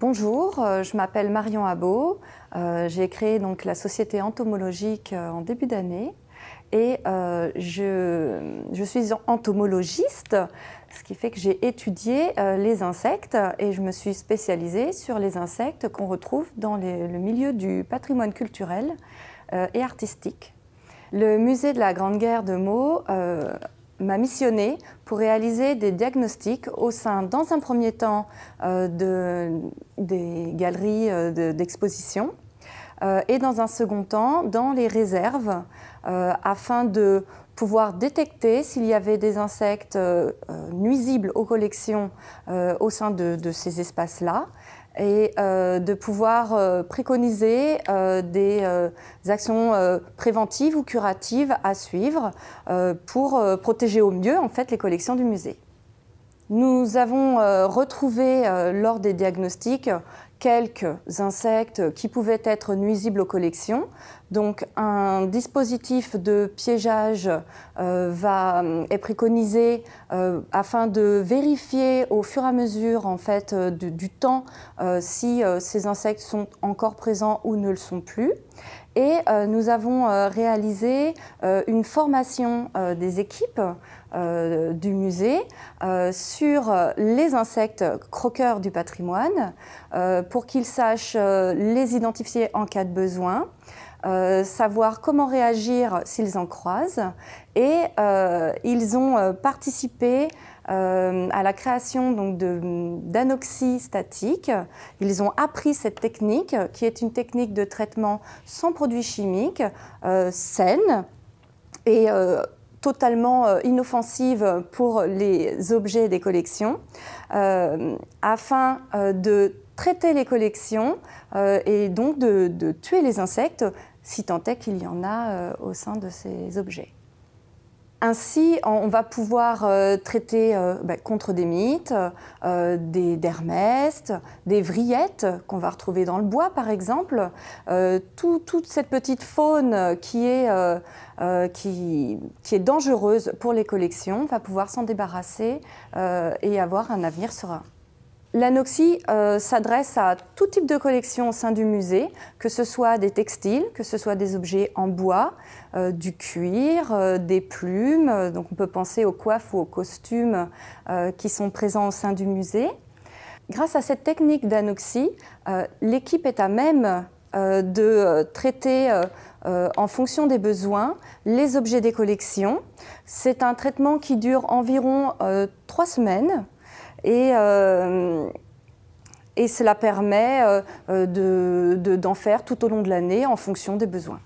Bonjour, euh, je m'appelle Marion Abo. Euh, j'ai créé donc la société entomologique euh, en début d'année et je, suis entomologiste, ce qui fait que j'ai étudié les insectes et je me suis spécialisée sur les insectes qu'on retrouve dans le milieu du patrimoine culturel et artistique. Le musée de la Grande Guerre de Meaux m'a missionné pour réaliser des diagnostics au sein, dans un premier temps, euh, de, des galeries euh, d'exposition euh, et dans un second temps, dans les réserves, afin de pouvoir détecter s'il y avait des insectes nuisibles aux collections au sein de ces espaces-là et euh, de pouvoir euh, préconiser euh, des, actions préventives ou curatives à suivre pour protéger au mieux en fait les collections du musée. Nous avons retrouvé lors des diagnostics quelques insectes qui pouvaient être nuisibles aux collections. Donc un dispositif de piégeage euh, va, est euh, préconisé euh, afin de vérifier au fur et à mesure en fait, du, temps si ces insectes sont encore présents ou ne le sont plus. Et euh, nous avons euh, réalisé euh, une formation des équipes du musée sur les insectes croqueurs du patrimoine pour qu'ils sachent les identifier en cas de besoin. savoir comment réagir s'ils en croisent. Et ils ont participé euh, à la création donc d'anoxie statique. Ils ont appris cette technique, qui est une technique de traitement sans produits chimiques, euh, saine et euh, totalement inoffensive pour les objets des collections, afin de traiter les collections et donc de, tuer les insectes, si tant est qu'il y en a au sein de ces objets. Ainsi, on va pouvoir euh, traiter euh, bah, contre des mythes, euh, des dermestes, des vrillettes qu'on va retrouver dans le bois par exemple, toute cette petite faune qui est, qui, qui, est dangereuse pour les collections, va pouvoir s'en débarrasser et avoir un avenir serein. L'anoxie euh, s'adresse à tout type de collection au sein du musée, que ce soit des textiles, que ce soit des objets en bois, euh, du cuir, euh, des plumes. Donc on peut penser aux coiffes ou aux costumes qui sont présents au sein du musée. Grâce à cette technique d'anoxie, l'équipe est à même de traiter en fonction des besoins les objets des collections. C'est un traitement qui dure environ trois semaines. Euh, et, cela permet euh, euh, d'en de, faire tout au long de l'année en fonction des besoins.